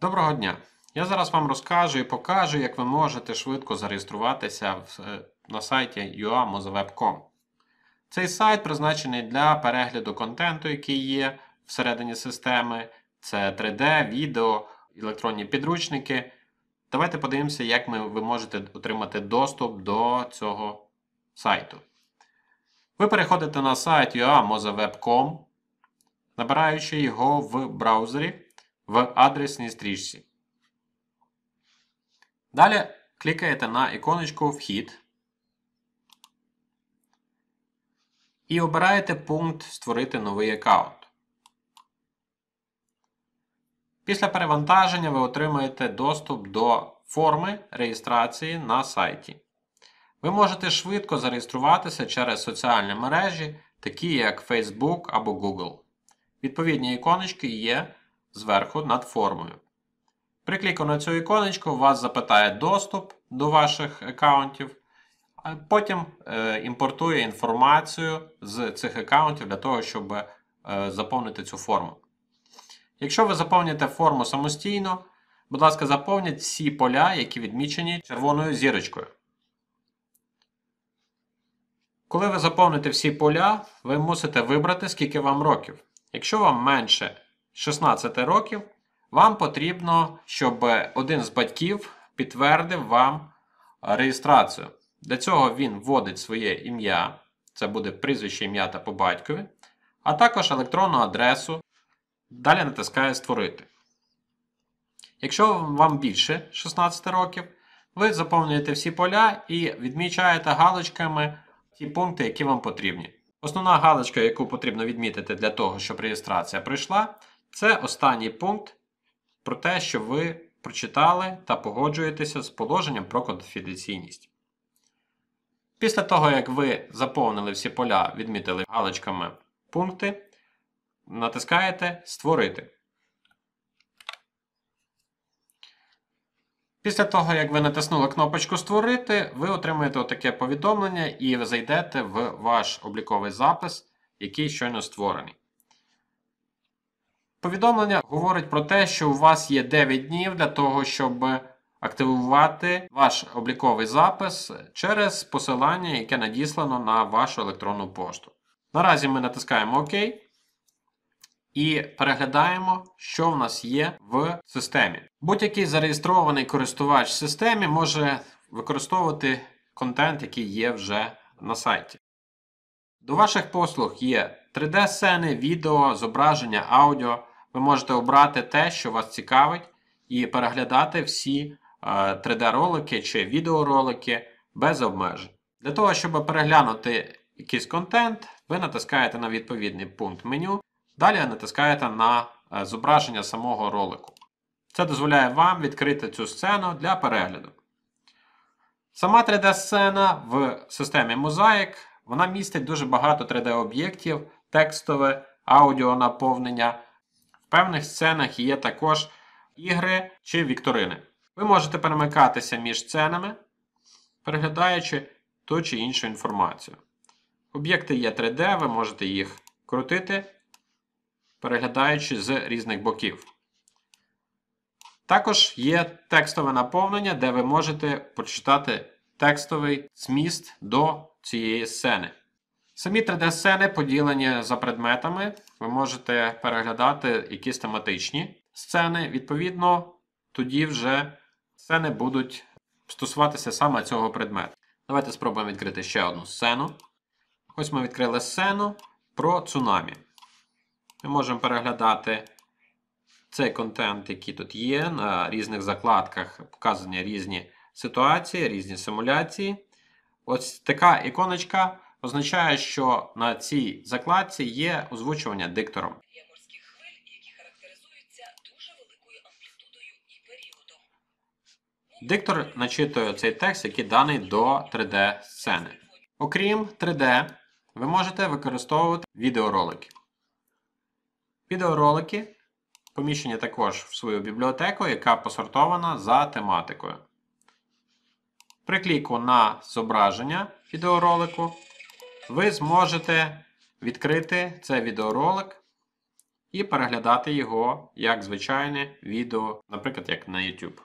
Доброго дня! Я зараз вам розкажу і покажу, як ви можете швидко зареєструватися е, на сайті uamozeweb.com. Цей сайт призначений для перегляду контенту, який є всередині системи. Це 3D, відео, електронні підручники. Давайте подивимося, як ми, ви можете отримати доступ до цього сайту. Ви переходите на сайт uamozeweb.com, набираючи його в браузері в адресній стрічці. Далі клікаєте на іконочку Вхід і обираєте пункт Створити новий аккаунт. Після перевантаження ви отримаєте доступ до форми реєстрації на сайті. Ви можете швидко зареєструватися через соціальні мережі, такі як Facebook або Google. Відповідні іконочки є зверху над формою. При кліку на цю іконочку вас запитає доступ до ваших аккаунтів, а потім е, імпортує інформацію з цих аккаунтів для того, щоб е, заповнити цю форму. Якщо ви заповните форму самостійно, будь ласка, заповніть всі поля, які відмічені червоною зірочкою. Коли ви заповните всі поля, ви мусите вибрати, скільки вам років. Якщо вам менше 16 років, вам потрібно, щоб один з батьків підтвердив вам е, реєстрацію. Для цього він вводить своє ім'я, це буде прізвище ім'я та по батькові, а також електронну адресу. Далі натискає Створити. Якщо вам більше 16 років, ви заповнюєте всі поля і відмічаєте галочками ті пункти, які вам потрібні. Основна галочка, яку потрібно відмітити для того, щоб реєстрація прийшла, це останній пункт про те, що ви прочитали та погоджуєтеся з положенням про конфіденційність. Після того, як ви заповнили всі поля, відмітили галочками пункти, натискаєте Створити. Після того, як ви натиснули кнопочку Створити, ви отримаєте отаке повідомлення і ви зайдете в ваш обліковий запис, який щойно створений. Повідомлення говорить про те, що у вас є 9 днів для того, щоб активувати ваш обліковий запис через посилання, яке надіслано на вашу електронну пошту. Наразі ми натискаємо ОК і переглядаємо, що в нас є в системі. Будь-який зареєстрований користувач в системі може використовувати контент, який є вже на сайті. До ваших послуг є 3D-сцени, відео, зображення, аудіо. Ви можете обрати те, що вас цікавить, і переглядати всі 3D-ролики е, чи відеоролики без обмежень. Для того, щоб переглянути якийсь контент, ви натискаєте на відповідний пункт меню. Далі натискаєте на е, зображення самого ролику. Це дозволяє вам відкрити цю сцену для перегляду. Сама 3D-сцена в системі Mosaic вона містить дуже багато 3D-об'єктів, текстове, аудіонаповнення. В певних сценах є також ігри чи вікторини. Ви можете перемикатися між сценами, переглядаючи ту чи іншу інформацію. Об'єкти є 3D, ви можете їх крутити, переглядаючи з різних боків. Також є текстове наповнення, де ви можете прочитати текстовий зміст до цієї сцени. Самі 3D-сцени поділені за предметами, ви можете переглядати якісь тематичні сцени. Відповідно, тоді вже сцени будуть стосуватися саме цього предмету. Давайте спробуємо відкрити ще одну сцену. Ось ми відкрили сцену про цунамі. Ми можемо переглядати цей контент, який тут є. На різних закладках показані різні ситуації, різні симуляції. Ось така іконочка означає, що на цій закладці є озвучування диктором. Є морських хвиль, які характеризуються дуже великою амплітудою і періодом. Диктор начитує цей текст, який даний до 3D-сцени. Окрім 3D, ви можете використовувати відеоролики. Відеоролики поміщені також в свою бібліотеку, яка посортована за тематикою. При кліку на зображення відеоролику ви зможете відкрити цей відеоролик і переглядати його як звичайне відео, наприклад, як на YouTube.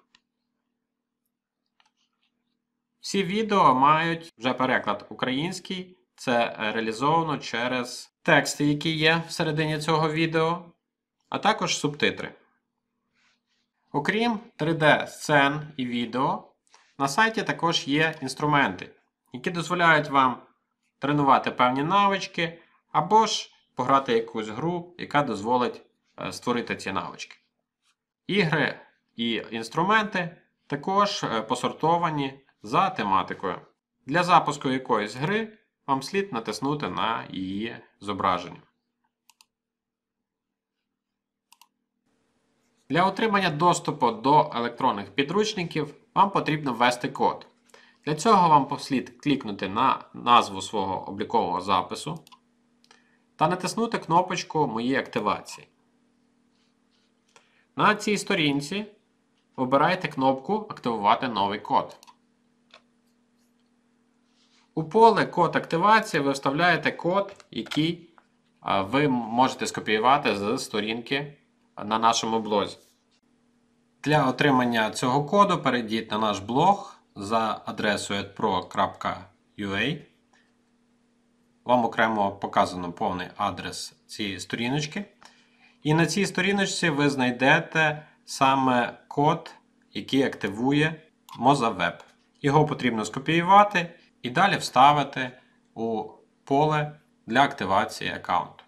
Всі відео мають вже переклад український. Це реалізовано через тексти, які є всередині цього відео, а також субтитри. Окрім 3D-сцен і відео. На сайті також є інструменти, які дозволяють вам тренувати певні навички, або ж пограти якусь гру, яка дозволить е, створити ці навички. Ігри і інструменти також е, посортовані за тематикою. Для запуску якоїсь гри вам слід натиснути на її зображення. Для отримання доступу до електронних підручників вам потрібно ввести код. Для цього вам слід клікнути на назву свого облікового запису та натиснути кнопочку Мої активації. На цій сторінці вибирайте кнопку Активувати новий код. У поле код активації ви вставляєте код, який ви можете скопіювати з сторінки на нашому блозі. Для отримання цього коду перейдіть на наш блог за адресою adpro.ua. Вам окремо показано повний адрес цієї сторіночки. І на цій сторіночці ви знайдете саме код, який активує MozaWeb. Його потрібно скопіювати і далі вставити у поле для активації аккаунту.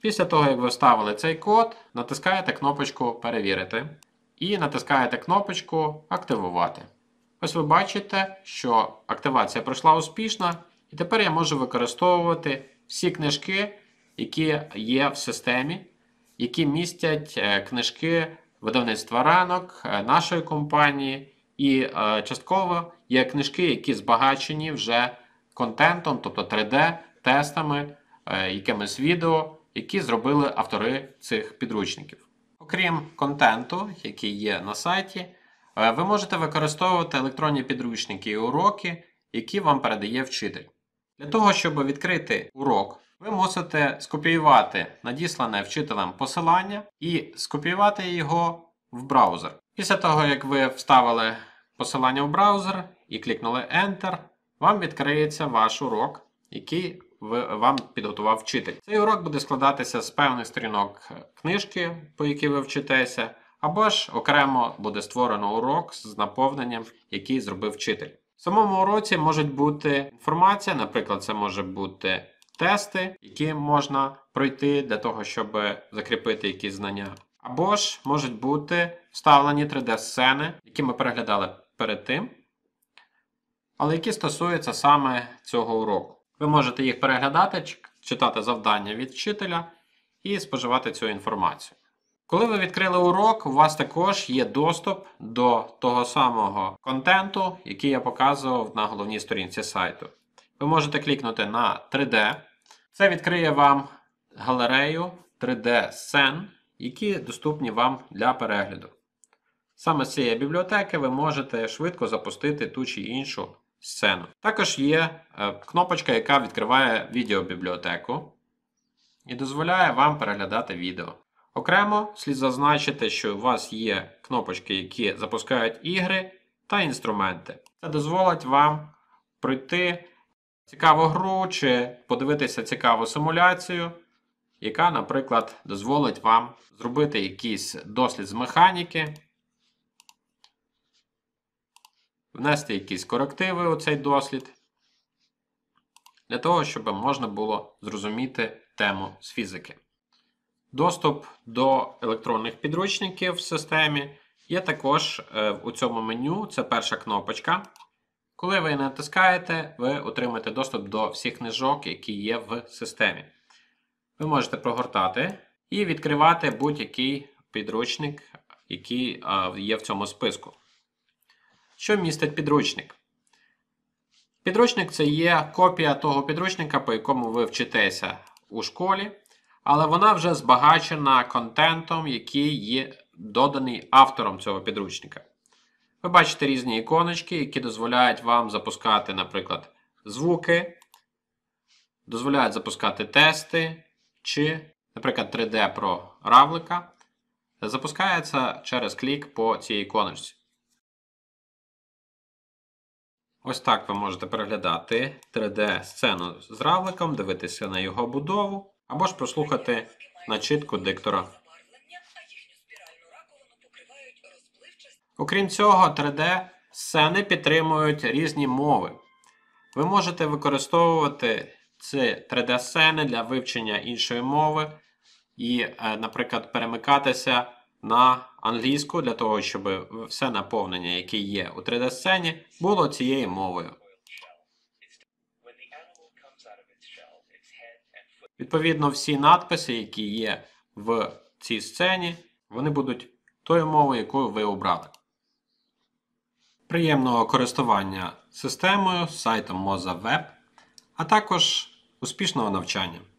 Після того, як ви вставили цей код, натискаєте кнопочку Перевірити і натискаєте кнопочку Активувати. Ось ви бачите, що активація пройшла успішно, і тепер я можу використовувати всі книжки, які є в системі, які містять е, книжки видавництва ранок, е, нашої компанії. І е, частково є книжки, які збагачені вже контентом, тобто 3D-тестами, е, якимись відео, які зробили автори цих підручників крім контенту, який є на сайті, е, ви можете використовувати електронні підручники і уроки, які вам передає вчитель. Для того, щоб відкрити урок, ви мусите скопіювати надіслане вчителем посилання і скопіювати його в браузер. Після того, як ви вставили посилання в браузер і клікнули Enter, вам відкриється ваш урок, який вам підготував вчитель. Цей урок буде складатися з певних сторінок е, книжки, по якій ви вчитеся, або ж окремо буде створено урок з наповненням, який зробив вчитель. В самому уроці можуть бути інформація, наприклад, це може бути тести, які можна пройти для того, щоб закріпити якісь знання. Або ж можуть бути вставлені 3D-сцени, які ми переглядали перед тим, але які стосуються саме цього уроку. Ви можете їх переглядати, читати завдання від вчителя і споживати цю інформацію. Коли ви відкрили урок, у вас також є доступ до того самого контенту, який я показував на головній сторінці сайту. Ви можете клікнути на 3D. Це відкриє вам галерею 3D-сцен, які доступні вам для перегляду. Саме з цієї бібліотеки ви можете швидко запустити ту чи іншу сцену. Також є е, кнопочка, яка відкриває відеобібліотеку і дозволяє вам переглядати відео. Окремо слід зазначити, що у вас є кнопочки, які запускають ігри та інструменти. Це дозволить вам пройти цікаву гру чи подивитися цікаву симуляцію, яка, наприклад, дозволить вам зробити якийсь дослід з механіки. внести якісь корективи у цей дослід, для того, щоб можна було зрозуміти тему з фізики. Доступ до електронних підручників в системі є також е, у цьому меню це перша кнопочка. Коли ви натискаєте, ви отримаєте доступ до всіх книжок, які є в системі. Ви можете прогортати і відкривати будь-який підручник, який е, є в цьому списку що містить підручник. Підручник це є копія того підручника, по якому ви вчитеся у школі, але вона вже збагачена контентом, який є доданий автором цього підручника. Ви бачите різні іконочки, які дозволяють вам запускати, наприклад, звуки, дозволяють запускати тести, чи, наприклад, 3D про равлика. Запускається через клік по цій іконочці. Ось так ви можете переглядати 3D-сцену з равликом, дивитися на його будову, або ж прослухати начитку диктора. Окрім цього, 3D-сцени підтримують різні мови. Ви можете використовувати ці 3D-сцени для вивчення іншої мови і, е, наприклад, перемикатися на англійську для того, щоб все наповнення, яке є у 3D-сцені, було цією мовою. Відповідно, всі надписи, які є в цій сцені, вони будуть тою мовою, яку ви обрали. Приємного користування системою, сайтом Moza Web, а також успішного навчання.